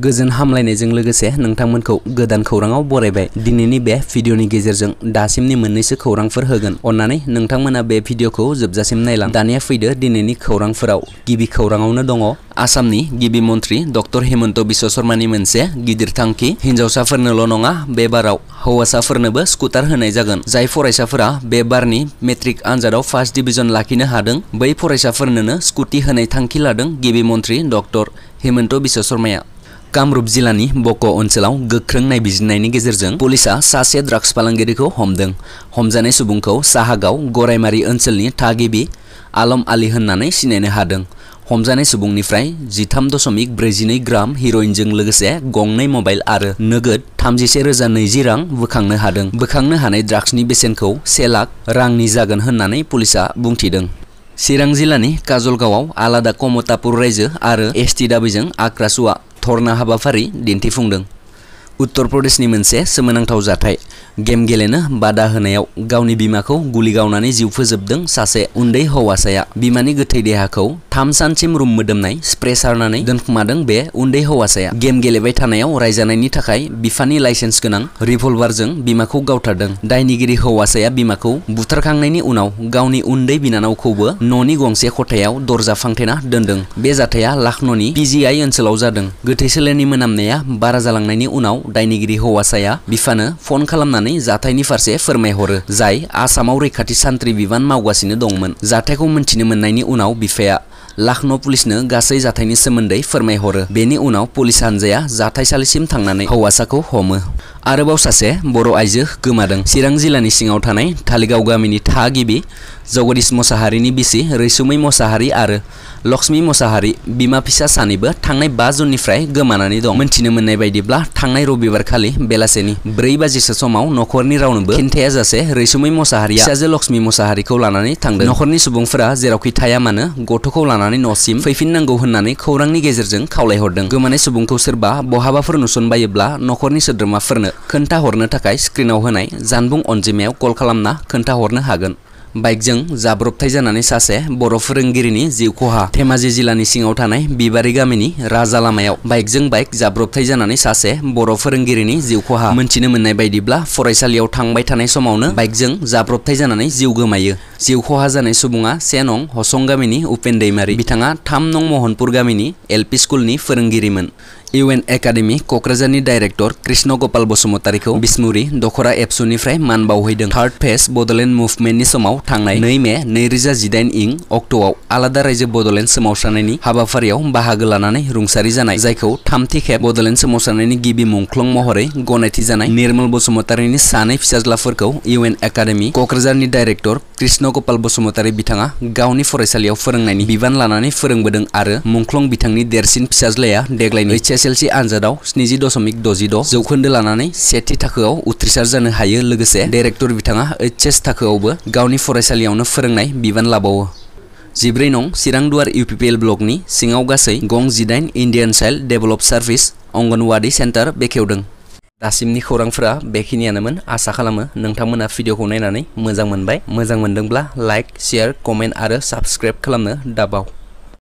गोजोन हामलायनायजों लोगोसे नोंथांमोनखौ गोदान खौराङाव बरायबाय दिनैनि बे भिडिअनि गेजेरजों दासिमनि मोननैसो खौरांफोर होगोन अन्नानै नोंथांमोना बे भिडिअखौ जोबजासिम नायलां दानिया फैदो दिनैनि खौरांफोराव गिबि खौराङावनो दङ आसामनि गिबि मन्थ्रि डक्टर हेमन्त बिश्व शर्मानि मोनसे गिदिर थांखि हिन्जावसाफोरनोल' नङा बे बाराव हौवासाफोरनोबो स्कुटार होनाय जागोन जाय फरायसाफोरा बे बारनि मेट्रिक आनजादाव फार्स्ट डिभिजन लाखिनो हादों बै फरायसाफोरनोनो स्कुटि होनाय थांखि लादों गिबि मन्थ्रि डक्टर हेमन्त बिश्व शर्माया कमरूप जिल्लानि बक' ओनसोलाव गोख्रों नायबिजिरनायनि गेजेरजों पुलिसा सासे ड्राग्स फालांगिरिखौ हमदों हमजानाय सुबुंखौ साहागाव गरायमारि ओनसोलनि थागिबि आलम आली होननानै सिनायनो हादों हमजानाय सुबुंनिफ्राय जिथाम दशमिक ब्रैजिनै ग्राम हिर'इनजों लोगोसे गंनै मबाइल आरो नोगोद थामजिसे रोजा नैजि रां बोखांनो हादों बोखांनो हानाय ड्राग्सनि बेसेनखौ से लाख रांनि जागोन होननानै पुलिसा बुंथिदों चिरां जिल्लानि काजलगावआव आलादा कमतापुर रायजो आरो एस टि दाबिजों आक्रासुआ धर्ना हाबाफारि दिन्थिफुंदों उत्तर प्रदेश प्रदेशनि मोनसे सोमोनांथाव जाथाय गेम गेलेनो बादा होनायाव गावनि बिमाखौ गुलि गावनानै जिउ फोजोबदों सासे उन्दै हौवासाया बिमानि गोथै देहाखौ san sanchim rum mudam nai spray sarna nai dan kumadang be unde hawa saya game gele bay tana yau nai nita kai bifani license kenang revolver zeng bima ku gau deng. dai nigiri hawa saya bima ku butar kang nai ni unau gau ni unde bina nau kuba noni gong se yau dorza fang tena dendeng be zata ya lak noni pizi ai yon selau zadeng gete seleni menam nai ya bara zalang nai ni unau dai nigiri hawa saya bifana phone kalam nani zata ini farse firme hore zai asamau rekati santri bivan mau gasine dongmen zata ku mencini menai ni unau bifaya Lakhan' पुलिसनो गासै जाथायनि सोमोन्दै फोरमायहरो बेनि उनाव पुलिस हान्जाया जाथायसालिसिम थांनानै हौवासाखौ हमो Ara bau sase boro aje kuma deng sirang zila ni singa utanai tali gau gami ni tagi bi zogo di smosa ni bisi resumi mo sahari ara loksmi mo sahari bima pisa sani ba tangai bazu ni fry gama nani dong men cina menai bai bla tangai robi bar belaseni. bela seni brei bazi sese mau nokor ni raunu ba kinte aza se resumi mosa hari ya saze loksmi mosa hari kau lana ni tangde subung fra zera kui taya mana goto kau lana ni nosim fai fin nang gohun ni gezer zeng kau hodeng gama subung kau serba bohaba fernu sun bla nokorni ni sederma खोन्थाहरनो थाखाय स्क्रिनाव होनाय जानबुं अनजिमायाव कल खालामना खोन्थाहरनो हागोन बाइकजों जाब्रबथाय जानानै सासे बर' फोरोंगिरिनि जिउ खहा धेमाजि जिल्लानि सिङाव थानाय बिबारि गामिनि राजा लामायाव बाइकजों बाइक जाब्रबथाय जानानै सासे बर' फोरोंगिरिनि जिउ खहा मोन्थिनो मोननाय बायदिब्ला फरायसालियाव थांबाय थानाय समावनो बाइकजों जाब्रबथाय जानानै जिउ गोमायो जिउ खहा जानाय सुबुङा से नं हसं गामिनि उपेन दैमारि बिथाङा थाम नं महनपुर गामिनि एल पि स्कुलनि फोरोंगिरिमोन UN Academy Kokrajani Director Krishna Gopal Bosumatari ko Bismuri Dokhora Epsuni Frey Man Bauhidang Third Phase Bodoland Movement ni somau thangnai nei me neiriza jidain ing October alada raije Bodoland samoshanani haba fariyau bahag lananai rungsari janai jaikau thamthi khe Bodoland samoshanani gibi mungklong mohore gonaiti janai Nirmal Bosumatari ni sanai fisajla farkau UN Academy Kokrajani Director Krishna Gopal Bosumatari bithanga gauni forisaliyau farangnai ni bivan lananai farangbadang are mungklong bithangni dersin fisajlaya deglai ni SSLC anjadaw 70.66 jokhonde lananai sethi thakaw utrisar janu haye lugese director bitanga HS thakawbo gauni foresaliyawna Bivan biban labaw Zibrinong sirang duar UPPL blog ni singaw gasai gong jidain Indian Cell Develop Service Ongon Wadi Center bekewdeng Dasim ni khorang fra bekhini anaman asa khalama nangthamana video ko Mezang mojang Mezang mojang mandongbla like share comment aro subscribe khalamna dabaw